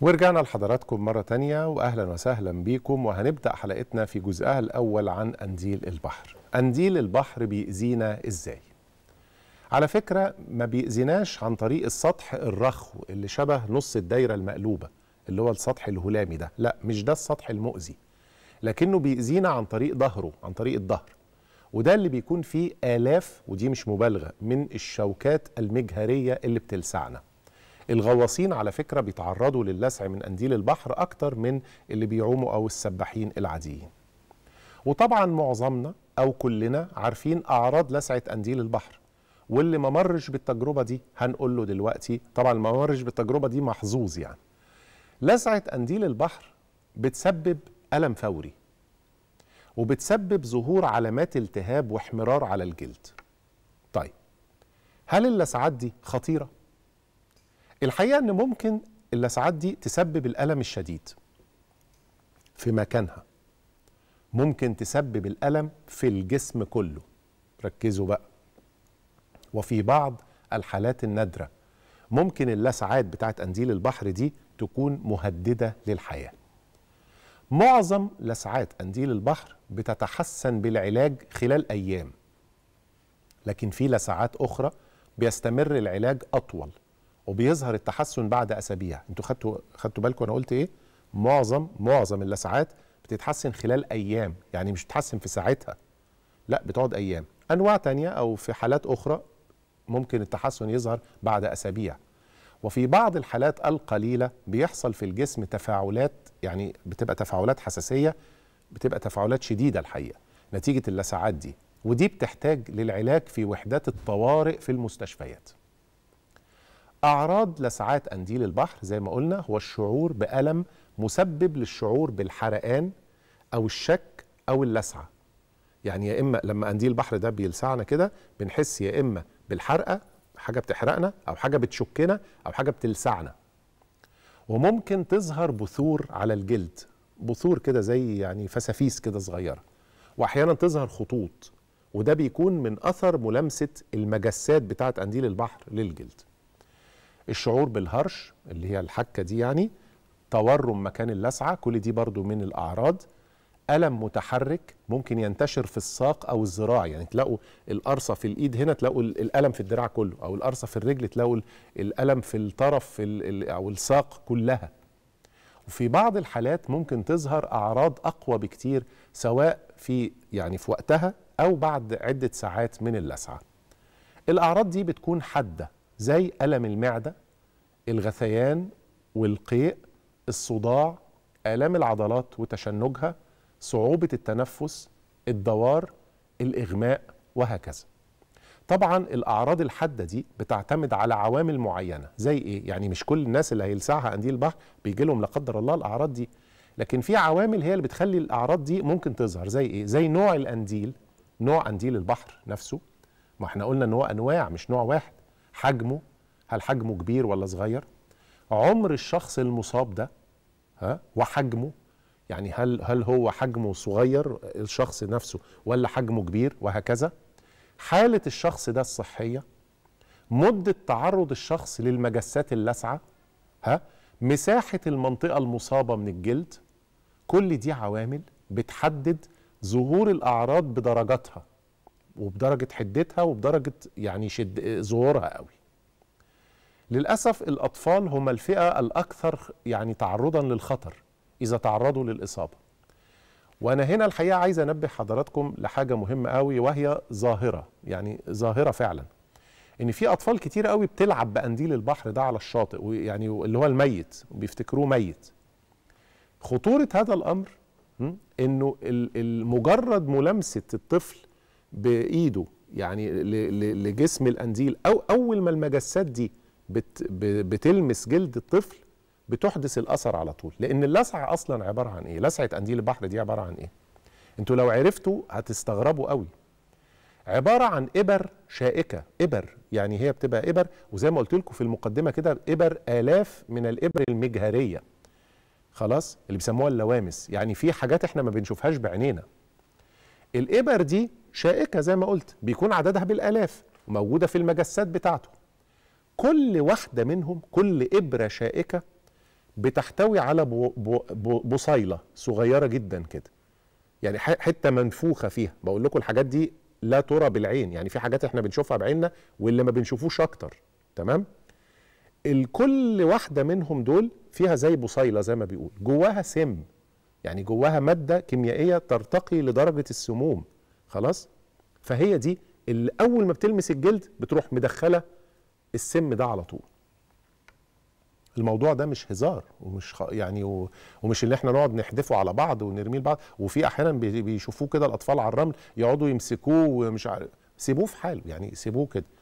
ورجعنا لحضراتكم مرة تانية وأهلا وسهلا بيكم وهنبدأ حلقتنا في جزئها الأول عن أنديل البحر أنديل البحر بيأذينا إزاي؟ على فكرة ما بيأذيناش عن طريق السطح الرخو اللي شبه نص الدايرة المقلوبة اللي هو السطح الهلامي ده لا مش ده السطح المؤذي لكنه بيأذينا عن طريق ظهره عن طريق الظهر وده اللي بيكون فيه آلاف ودي مش مبالغة من الشوكات المجهرية اللي بتلسعنا الغواصين على فكرة بيتعرضوا للسع من قنديل البحر أكتر من اللي بيعوموا أو السباحين العاديين وطبعا معظمنا أو كلنا عارفين أعراض لسعة قنديل البحر واللي ما مرش بالتجربة دي هنقول له دلوقتي طبعا ما مرش بالتجربة دي محظوظ يعني لسعة قنديل البحر بتسبب ألم فوري وبتسبب ظهور علامات التهاب واحمرار على الجلد طيب هل اللسعات دي خطيرة؟ الحقيقه ان ممكن اللسعات دي تسبب الالم الشديد في مكانها ممكن تسبب الالم في الجسم كله ركزوا بقى وفي بعض الحالات النادره ممكن اللسعات بتاعت قنديل البحر دي تكون مهدده للحياه معظم لسعات قنديل البحر بتتحسن بالعلاج خلال ايام لكن في لسعات اخرى بيستمر العلاج اطول وبيظهر التحسن بعد اسابيع انتوا خدتوا خدتوا بالكم انا قلت ايه معظم معظم اللسعات بتتحسن خلال ايام يعني مش بتتحسن في ساعتها لا بتقعد ايام انواع تانية او في حالات اخرى ممكن التحسن يظهر بعد اسابيع وفي بعض الحالات القليله بيحصل في الجسم تفاعلات يعني بتبقى تفاعلات حساسيه بتبقى تفاعلات شديده الحقيقه نتيجه اللسعات دي ودي بتحتاج للعلاج في وحدات الطوارئ في المستشفيات أعراض لسعات قنديل البحر زي ما قلنا هو الشعور بألم مسبب للشعور بالحرقان أو الشك أو اللسعة يعني يا إما لما قنديل البحر ده بيلسعنا كده بنحس يا إما بالحرقة حاجة بتحرقنا أو حاجة بتشكنا أو حاجة بتلسعنا وممكن تظهر بثور على الجلد بثور كده زي يعني فسافيس كده صغيرة وأحيانا تظهر خطوط وده بيكون من أثر ملامسة المجسات بتاعة قنديل البحر للجلد الشعور بالهرش اللي هي الحكه دي يعني تورم مكان اللسعه كل دي برضو من الاعراض ألم متحرك ممكن ينتشر في الساق أو الذراع يعني تلاقوا القرصة في الإيد هنا تلاقوا الألم في الدراع كله أو القرصة في الرجل تلاقوا الألم في الطرف في أو الساق كلها وفي بعض الحالات ممكن تظهر أعراض أقوى بكتير سواء في يعني في وقتها أو بعد عدة ساعات من اللسعة الأعراض دي بتكون حادة زي ألم المعدة الغثيان والقيء الصداع آلام العضلات وتشنجها صعوبة التنفس الدوار الإغماء وهكذا طبعا الأعراض الحادة دي بتعتمد على عوامل معينة زي إيه؟ يعني مش كل الناس اللي هيلسعها قنديل البحر بيجي لهم لا قدر الله الأعراض دي لكن في عوامل هي اللي بتخلي الأعراض دي ممكن تظهر زي إيه؟ زي نوع القنديل نوع قنديل البحر نفسه ما احنا قلنا ان هو انواع مش نوع واحد حجمه هل حجمه كبير ولا صغير عمر الشخص المصاب ده ها وحجمه يعني هل هل هو حجمه صغير الشخص نفسه ولا حجمه كبير وهكذا حاله الشخص ده الصحيه مده تعرض الشخص للمجسات اللاسعه ها مساحه المنطقه المصابه من الجلد كل دي عوامل بتحدد ظهور الاعراض بدرجاتها وبدرجه حدتها وبدرجه يعني شد ظهورها قوي للاسف الاطفال هم الفئه الاكثر يعني تعرضا للخطر اذا تعرضوا للاصابه وانا هنا الحقيقه عايز انبه حضراتكم لحاجه مهمه قوي وهي ظاهره يعني ظاهره فعلا ان في اطفال كتير قوي بتلعب بانديل البحر ده على الشاطئ ويعني اللي هو الميت وبيفتكروه ميت خطوره هذا الامر انه مجرد ملامسه الطفل بايده يعني لجسم القنديل او اول ما المجسات دي بتلمس جلد الطفل بتحدث الاثر على طول لان اللسع اصلا عباره عن ايه لسعه قنديل البحر دي عباره عن ايه انتوا لو عرفتوا هتستغربوا قوي عباره عن ابر شائكه ابر يعني هي بتبقى ابر وزي ما قلت لكم في المقدمه كده ابر الاف من الابر المجهريه خلاص اللي بيسموها اللوامس يعني في حاجات احنا ما بنشوفهاش بعينينا الابر دي شائكه زي ما قلت بيكون عددها بالالاف وموجوده في المجسات بتاعته كل واحده منهم كل ابره شائكه بتحتوي على بصيله صغيره جدا كده يعني حته منفوخه فيها بقول لكم الحاجات دي لا ترى بالعين يعني في حاجات احنا بنشوفها بعيننا واللي ما بنشوفوش اكتر تمام الكل واحده منهم دول فيها زي بصيله زي ما بيقول جواها سم يعني جواها ماده كيميائيه ترتقي لدرجه السموم خلاص فهي دي اللي اول ما بتلمس الجلد بتروح مدخله السم ده على طول الموضوع ده مش هزار ومش خ... يعني و... ومش اللي احنا نقعد نحدفه على بعض ونرميه لبعض وفي احيانا بيشوفوه كده الاطفال على الرمل يقعدوا يمسكوه ومش عارف سيبوه في حاله يعني سيبوه كده